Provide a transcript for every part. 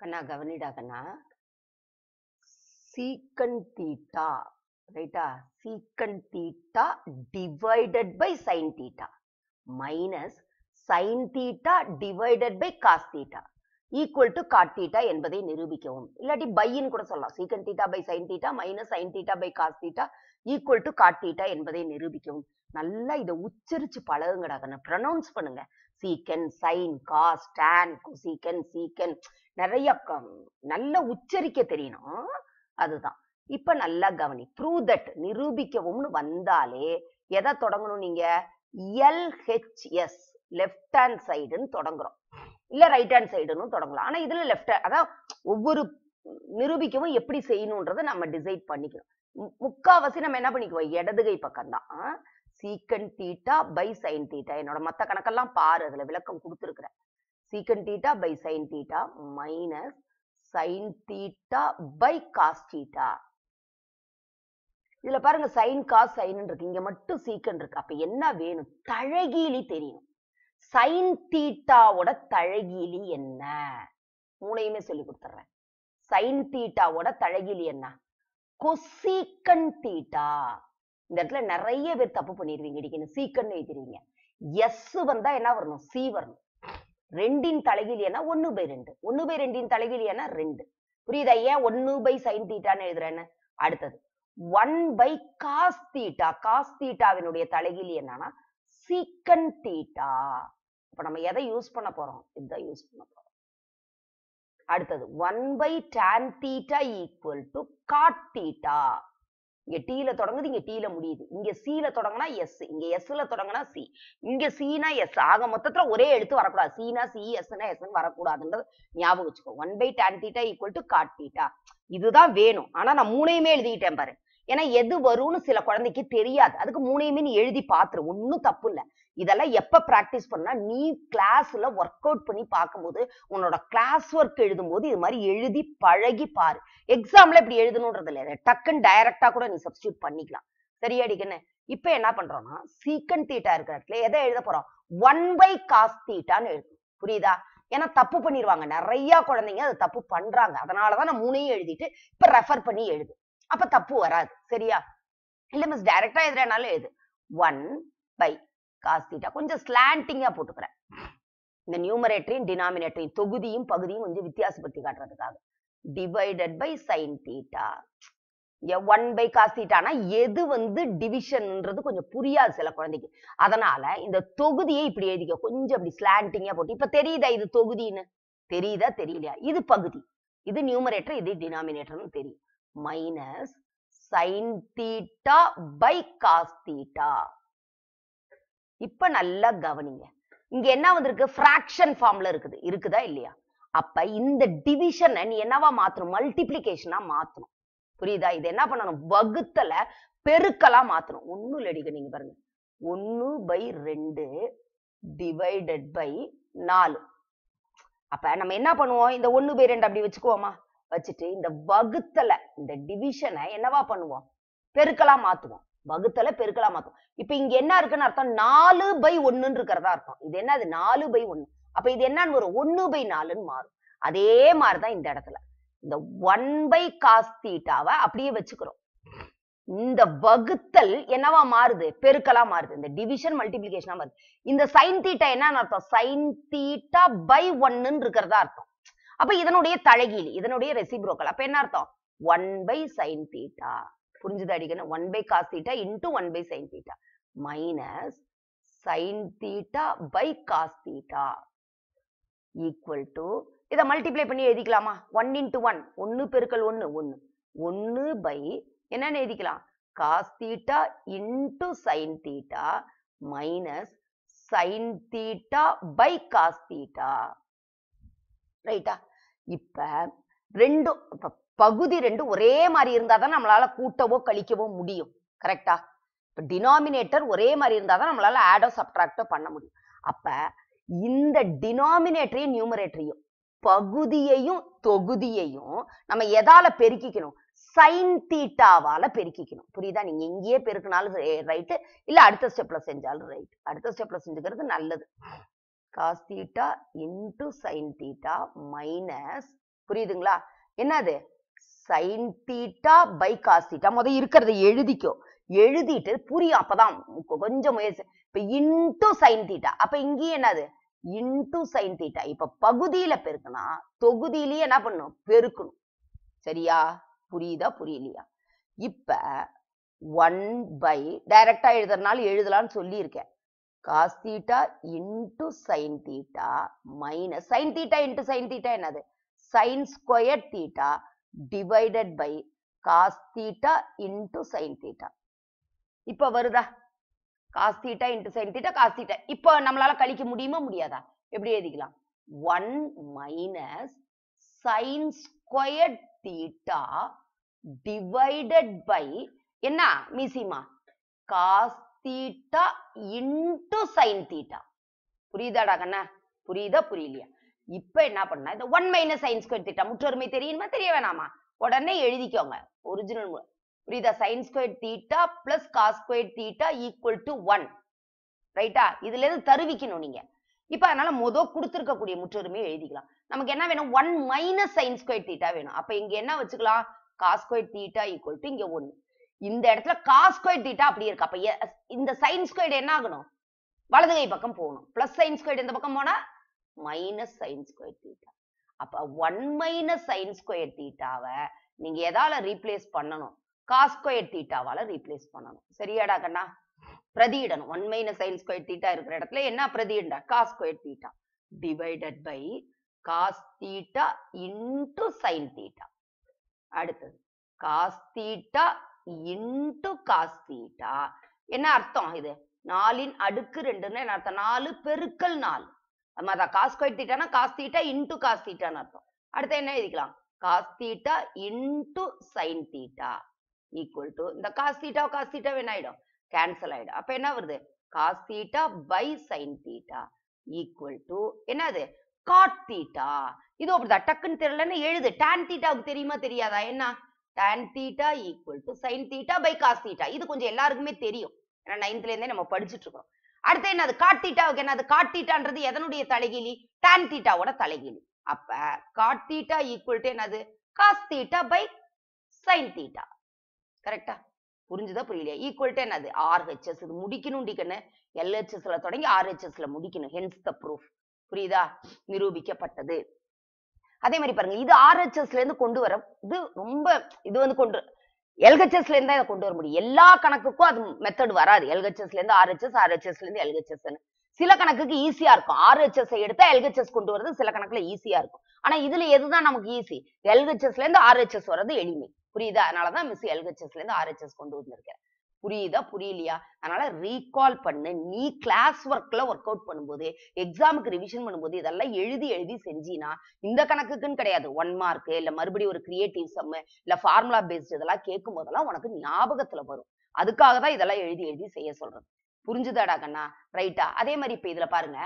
கண்ணா கவனிடா கண்ணா சீக்கன் தீட்டா ரைட்டா secant theta divided by sine theta minus sine theta divided by cos theta equal to cot theta என்பதை நிரூபிக்கவும் இல்லாட்டி பையின் கூட சொல்லலாம் secant theta by sine theta minus sine theta by cos theta equal to cot theta என்பதை நிரூபிக்கவும் நல்லா இதை உச்சரிச்சு பழகுங்கடா கண்ணு ப்ரொனவுன்ஸ் பண்ணுங்க சீக்கன் சைன் காஸ் டேன் குசீக்கன் சீக்கன் நிறைய நல்ல உச்சரிக்க தெரியணும் அதுதான் இப்ப நல்லா கவனி த்ரூ தட் நிரூபிக்கவும்னு வந்தாலே எதை தொடங்கணும் நீங்க எல்ஹெச்எஸ் லெஃப்ட் ஹேண்ட் சைடுன்னு தொடங்குறோம் இல்ல ரைட் ஹேண்ட் சைடுன்னு தொடங்கலாம் ஆனா இதுல லெஃப்ட் அதான் ஒவ்வொரு நிரூபிக்கவும் எப்படி செய்யணும்ன்றதை நம்ம டிசைட் பண்ணிக்கணும் முக்காவாசி நம்ம என்ன பண்ணிக்குவோம் இடதுகை பக்கம்தான் சீக்கன் தீட்டா பை சைன் தீட்டா என்னோட மற்ற கணக்கெல்லாம் பாரு அதில் விளக்கம் கொடுத்துருக்குறேன் secant theta by sine theta minus sine theta by cos theta இதுல பாருங்க சைன் காஸ் சைன் இருக்கு இங்க மட்டும் சீக்கன் இருக்கு அப்ப என்ன வேணும் தழகிலி தெரியும் சைன் தீட்டாவோட தழகிலி என்ன மூணையுமே சொல்லி கொடுத்துட்றேன் சைன் தீட்டாவோட தழகிலி என்ன கொசீக்கன் தீட்டா இந்த இடத்துல நிறைய பேர் தப்பு பண்ணிடுவீங்க இடிக்கணும் சீக்கன்னு எழுதிருவீங்க எஸ் வந்தா என்ன வரணும் சி வரணும் ரெண்டின் தலைகீழியனா ஒன்னு பை ரெண்டு ஒன்னு பை ரெண்டின் தலைகீழியனா ரெண்டு புரியுதா ஏன் ஒன்னு பை சைன் தீட்டான்னு எழுதுறேன்னு அடுத்தது one by cos theta cos தீட்டாவினுடைய தலைகீழி என்னன்னா சீக்கன் தீட்டா இப்ப நம்ம எதை யூஸ் பண்ண போறோம் இதுதான் யூஸ் பண்ண போறோம் அடுத்தது one by tan theta equal to cot theta இங்க டீல தொடங்குது இங்க டீல முடியுது இங்க சீல தொடங்கினா எஸ் இங்க எஸ்ல தொடங்கினா சி இங்க சீனா எஸ் ஆக மொத்தத்துல ஒரே எழுத்து வரக்கூடாது சீனா சி எஸ்னா எஸ்ன்னு வரக்கூடாதுன்றது ஞாபகம் வச்சுக்கோ one by tan theta equal to cot theta இதுதான் வேணும் ஆனா நான் மூணையுமே எழுதிக்கிட்டேன் பாரு ஏன்னா எது வரும்னு சில குழந்தைக்கு தெரியாது அதுக்கு மூணையுமே நீ எழுதி பாத்துரு ஒன்னும் தப்பு இல்லை இதெல்லாம் எப்ப பிராக்டிஸ் பண்ணா நீ கிளாஸ்ல ஒர்க் அவுட் பண்ணி பார்க்கும்போது உன்னோட கிளாஸ் ஒர்க் எழுதும் போது இது மாதிரி எழுதி பழகி பாரு எக்ஸாம்ல இப்படி எழுதணுன்றது இல்லை டக்குன்னு டைரக்டா கூட நீ சப்ஸ்டியூட் பண்ணிக்கலாம் சரியாடிக்கண்ணே இப்ப என்ன பண்றோம்னா சீக்கன் தீட்டா இருக்கிற இடத்துல எதை எழுத போறோம் ஒன் பை காஸ் தீட்டான்னு எழுதும் புரியுதா ஏன்னா தப்பு பண்ணிடுவாங்க நிறைய குழந்தைங்க அதை தப்பு பண்றாங்க அதனாலதான் நான் மூணையும் எழுதிட்டு இப்ப ரெஃபர் பண்ணி எழுது அப்ப தப்பு வராது சரியா இல்ல மிஸ் டைரக்டா எதிரானாலும் எழுது ஒன் பை காஸ் தீட்டா கொஞ்சம் ஸ்லாண்டிங்கா போட்டுக்கிறேன் இந்த நியூமரேட்டரியும் டினாமினேட்டரியும் தொகுதியும் பகுதியும் கொஞ்சம் வித்தியாசப்படுத்தி காட்டுறதுக்காக divided by sine theta one by cos தீட்டானா எது வந்து டிவிஷன்ன்றது கொஞ்சம் புரியாது சில குழந்தைக்கு அதனால இந்த தொகுதியை இப்படி எழுதிக்க கொஞ்சம் அப்படி ஸ்லாண்டிங்கா போட்டு இப்ப தெரியுதா இது தொகுதின்னு தெரியுதா தெரியலையா இது பகுதி இது நியூமரேட்டர் இது டினாமினேட்டர்னு தெரியும் minus sine theta by cos theta இப்ப நல்லா கவனிங்க இங்க என்ன வந்திருக்கு ஃப்ராக்ஷன் ஃபார்ம்ல இருக்குது இருக்குதா இல்லையா அப்ப இந்த டிவிஷனை நீ என்னவா மாத்தணும் மல்டிபிளிகேஷனா மாத்தணும் புரியுதா இது என்ன பண்ணணும் வகுத்தல பெருக்கலா மாத்தணும் ஒண்ணு இல்லடிக்க நீங்க பாருங்க ஒன்னு பை ரெண்டு டிவைடட் பை நாலு அப்ப நம்ம என்ன பண்ணுவோம் இந்த ஒன்னு பை ரெண்டு அப்படி வச்சுக்குவோமா வச்சுட்டு இந்த வகுத்தல இந்த டிவிஷனை என்னவா பண்ணுவோம் பெருக்கலா மாத்துவோம் வகுத்தல பெருக்கலா மாத்தம் இப்ப இங்க என்ன இருக்குன்னு அர்த்தம் நாலு பை ஒன்னுன்னு இருக்கிறதா அர்த்தம் இது என்ன அது நாலு பை ஒண்ணு அப்ப இது என்னன்னு வரும் ஒன்னு பை நாலுன்னு மாறும் அதே மாதிரிதான் இந்த இடத்துல இந்த ஒன் பை காஸ்தீட்டாவ அப்படியே வச்சுக்கிறோம் இந்த வகுத்தல் என்னவா மாறுது பெருக்கலா மாறுது இந்த டிவிஷன் மல்டிபிளிகேஷனா மாறுது இந்த சைன் தீட்டா என்னன்னு அர்த்தம் சைன் தீட்டா பை ஒன்னு இருக்கிறதா அர்த்தம் அப்ப இதனுடைய தலைகீழ் இதனுடைய ரெசிப்ரோக்கல் அப்ப என்ன அர்த்தம் ஒன் பை சைன் தீட்டா புரிஞ்சுதா அடிக்கணும் one by cos theta into one by sine theta minus sine theta by cos theta equal to இதை மல்டிப்ளை பண்ணி எழுதிக்கலாமா ஒன் இன்ட்டு ஒன் ஒன்னு பெருக்கல் ஒன்னு ஒன்னு ஒன்னு பை என்னன்னு எழுதிக்கலாம் cos theta into sine theta minus sine theta by cos theta ரைட்டா இப்ப ரெண்டும் இப்போ பகுதி ரெண்டு ஒரே மாதிரி இருந்தா தான் நம்மளால கூட்டவோ கழிக்கவோ முடியும் கரெக்டா இப்போ டினாமினேட்டர் ஒரே மாதிரி இருந்தால் தான் நம்மளால ஆடோ சப்ட்ராக்டோ பண்ண முடியும் அப்போ இந்த டினாமினேட்டரையும் நியூமரேட்டரையும் பகுதியையும் தொகுதியையும் நம்ம எதால பெருக்கிக்கணும் சைன் தீட்டாவால பெருக்கிக்கணும் புரியுதா நீங்க எங்கேயே பெருக்கினாலும் ரைட்டு இல்ல அடுத்த ஸ்டெப்ல செஞ்சாலும் ரைட் அடுத்த ஸ்டெப்ல செஞ்சுக்கிறது நல்லது cos theta into sine theta minus புரியுதுங்களா என்னது sine theta by cos theta முதல் இருக்கிறத எழுதிக்கோ எழுதிட்டு புரியும் அப்பதான் கொஞ்சம் முயற்சி இப்ப இன்டு சைன் தீட்டா அப்ப இங்கேயும் என்னது இன்டு சைன் தீட்டா இப்ப பகுதியில பெருக்குனா தொகுதியிலயே என்ன பண்ணும் பெருக்கணும் சரியா புரியுதா புரியலையா இப்ப ஒன் பை டைரக்டா எழுதுறதுனால எழுதலாம்னு சொல்லியிருக்கேன் cos theta into sine theta minus sine theta into sine theta என்னது sine square theta divided by cos theta into sine theta இப்ப வருதா cos theta into sine theta cos இப்ப நம்மளால கழிக்க முடியுமா முடியாதா எப்படி எழுதிக்கலாம் one minus sine square theta divided by என்ன மீசிமா cos theta into sine theta புரியுதாடா கண்ணா புரியுதா புரியலையா இப்ப என்ன பண்ணா இந்த one minus sine square theta முற்றொருமை தெரியுமா தெரிய வேணாமா உடனே எழுதிக்கோங்க ஒரிஜினல் புரியுதா sine square theta plus cos square theta equal to one ரைட்டா இதுல இருந்து தருவிக்கணும் நீங்க இப்ப அதனால முத கொடுத்துருக்கக்கூடிய முற்றொருமையை எழுதிக்கலாம் நமக்கு என்ன வேணும் one minus sine square theta வேணும் அப்ப இங்க என்ன வச்சுக்கலாம் cos square theta equal to இங்க ஒன்னு இந்த இடத்துல காஸ் ஸ்கொயர் தீட்டா அப்படி இருக்கு அப்ப இந்த சைன் ஸ்கொயர் என்ன ஆகணும் வலது கை பக்கம் போகணும் பிளஸ் சைன் ஸ்கொயர் இந்த பக்கம் போனா மைனஸ் சைன் ஸ்கொயர் தீட்டா அப்ப ஒன் மைனஸ் சைன் ஸ்கொயர் தீட்டாவை நீங்க எதால ரீப்ளேஸ் பண்ணணும் காஸ் ஸ்கொயர் தீட்டாவால ரீப்ளேஸ் பண்ணணும் சரியாடா கண்ணா பிரதியிடணும் one minus sine square theta இருக்கிற இடத்துல என்ன பிரதியிடா cos square theta divided by cos theta into sine theta அடுத்தது cos theta into cos theta என்ன அர்த்தம் இது நாலின் அடுக்கு ரெண்டுன்னு என்ன அர்த்தம் நாலு பெருக்கல் நாலு நம்ம காஸ் ஸ்கொயர் தீட்டானா காஸ் தீட்டா இன்டூ காஸ் தீட்டான்னு அர்த்தம் அடுத்து என்ன எழுதிக்கலாம் cos theta into sine theta equal to இந்த காஸ் தீட்டா காஸ் தீட்டா என்ன ஆயிடும் கேன்சல் ஆயிடும் அப்ப என்ன வருது cos theta by sine theta equal to என்னது காட் தீட்டா இது அப்படிதான் டக்குன்னு தெரியலன்னு எழுது டேன் தீட்டாவுக்கு தெரியுமா தெரியாதா என்ன tan theta equal to sine theta by cos theta இது கொஞ்சம் எல்லாருக்குமே தெரியும் ஏன்னா நைன்த்ல இருந்தே நம்ம படிச்சுட்டு இருக்கோம் அடுத்து என்னது காட் தீட்டாவுக்கு என்னது காட் தீட்டான்றது எதனுடைய தலைகிலி டான் தீட்டாவோட தலைகிலி அப்ப காட் தீட்டா ஈக்குவல் டு என்னது cos theta by sine theta கரெக்டா புரிஞ்சுதா புரியலையா ஈக்குவல் டு என்னது ஆர்ஹெச்எஸ் இது முடிக்கணும் எல் எல்ஹெச்எஸ்ல தொடங்கி ஆர்ஹெச்எஸ்ல முடிக்கணும் ஹென்ஸ் த ப்ரூஃப் புரியுதா நிரூபிக்கப்பட்டது அதே மாதிரி பாருங்க இது ஆர்ஹெச்எஸ்ல இருந்து கொண்டு வர இது ரொம்ப இது வந்து கொண்டு எல்ஹெச்எஸ்ல இருந்தா இதை கொண்டு வர முடியும் எல்லா கணக்குக்கும் அது மெத்தட் வராது எல்ஹெச்எஸ்ல இருந்து ஆர்ஹெச்எஸ் ஆர்ஹெச்எஸ்ல இருந்து எல்ஹெச்எஸ்ன்னு சில கணக்குக்கு ஈஸியா இருக்கும் ஆர்ஹெச்எஸ் எடுத்தா எல்ஹெச்எஸ் கொண்டு வரது சில கணக்குல ஈஸியா இருக்கும் ஆனா இதுல எதுதான் நமக்கு ஈஸி எல்ஹெச்எஸ்ல இருந்து ஆர்ஹெச்எஸ் வர்றது எளிமை புரியுது அதனாலதான் மிஸ் எல்ஹெச்எஸ்ல இருந்து ஆர்ஹெச்எஸ் கொண்டு வந்திருக்கேன் புரியுதா புரியலையா அதனால ரீகால் பண்ணு நீ கிளாஸ் ஒர்க்ல ஒர்க் அவுட் பண்ணும்போது எக்ஸாமுக்கு ரிவிஷன் பண்ணும்போது இதெல்லாம் எழுதி எழுதி செஞ்சினா இந்த கணக்குக்குன்னு கிடையாது ஒன் மார்க் இல்ல மறுபடியும் ஒரு கிரியேட்டிவ் சம்மு இல்ல ஃபார்முலா பேஸ்ட் இதெல்லாம் கேட்கும் போதெல்லாம் உனக்கு ஞாபகத்துல வரும் அதுக்காக தான் இதெல்லாம் எழுதி எழுதி செய்ய சொல்றது புரிஞ்சுதாடா கண்ணா ரைட்டா அதே மாதிரி இப்ப இதுல பாருங்க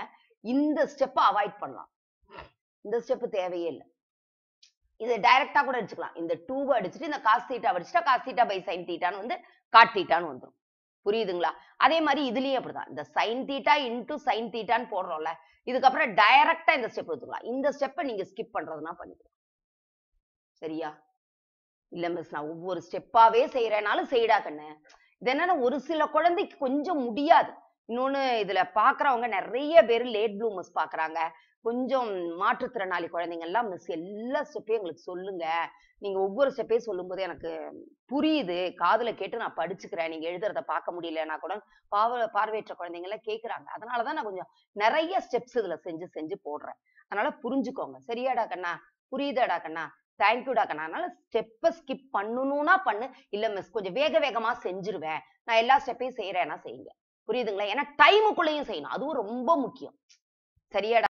இந்த ஸ்டெப்பை அவாய்ட் பண்ணலாம் இந்த ஸ்டெப் தேவையே இல்லை இது டைரக்டா கூட அடிச்சுக்கலாம் இந்த டூ அடிச்சுட்டு இந்த காசு தீட்டா அடிச்சுட்டா காசு தீட்டா பை சைன் தீட்டான்னு வந்து காட் தீட்டான்னு வந்துடும் புரியுதுங்களா அதே மாதிரி இதுலயும் அப்படிதான் இந்த சைன் தீட்டா இன்டூ சைன் தீட்டான்னு போடுறோம்ல இதுக்கப்புறம் டைரக்டா இந்த ஸ்டெப் எடுத்துக்கலாம் இந்த ஸ்டெப்பை நீங்க ஸ்கிப் பண்றதுனா பண்ணிக்கலாம் சரியா இல்ல மிஸ் நான் ஒவ்வொரு ஸ்டெப்பாவே செய்யறேனாலும் செய்யடா கண்ணு இது என்னன்னா ஒரு சில குழந்தைக்கு கொஞ்சம் முடியாது இன்னொன்னு இதுல பாக்குறவங்க நிறைய பேர் லேட் ப்ளூமர்ஸ் பாக்குறாங்க கொஞ்சம் மாற்றுத்திறனாளி குழந்தைங்கள்லாம் மிஸ் எல்லா ஸ்டெப்பையும் எங்களுக்கு சொல்லுங்க நீங்க ஒவ்வொரு ஸ்டெப்பையும் சொல்லும் போது எனக்கு புரியுது காதுல கேட்டு நான் படிச்சுக்கிறேன் நீங்க எழுதுறத பார்க்க முடியலன்னா கூட பாவ பார்வையற்ற குழந்தைங்க எல்லாம் கேட்கறாங்க அதனாலதான் நான் கொஞ்சம் நிறைய ஸ்டெப்ஸ் இதுல செஞ்சு செஞ்சு போடுறேன் அதனால புரிஞ்சுக்கோங்க சரியாடா கண்ணா புரியுதாடா கண்ணா தேங்க்யூடா கண்ணா அதனால ஸ்டெப்பை ஸ்கிப் பண்ணணும்னா பண்ணு இல்ல மிஸ் கொஞ்சம் வேக வேகமா செஞ்சிருவேன் நான் எல்லா ஸ்டெப்பையும் செய்யறேன்னா செய்யுங்க புரியுதுங்களா ஏன்னா டைமுக்குள்ளேயும் செய்யணும் அதுவும் ரொம்ப முக்கியம் சரியாடா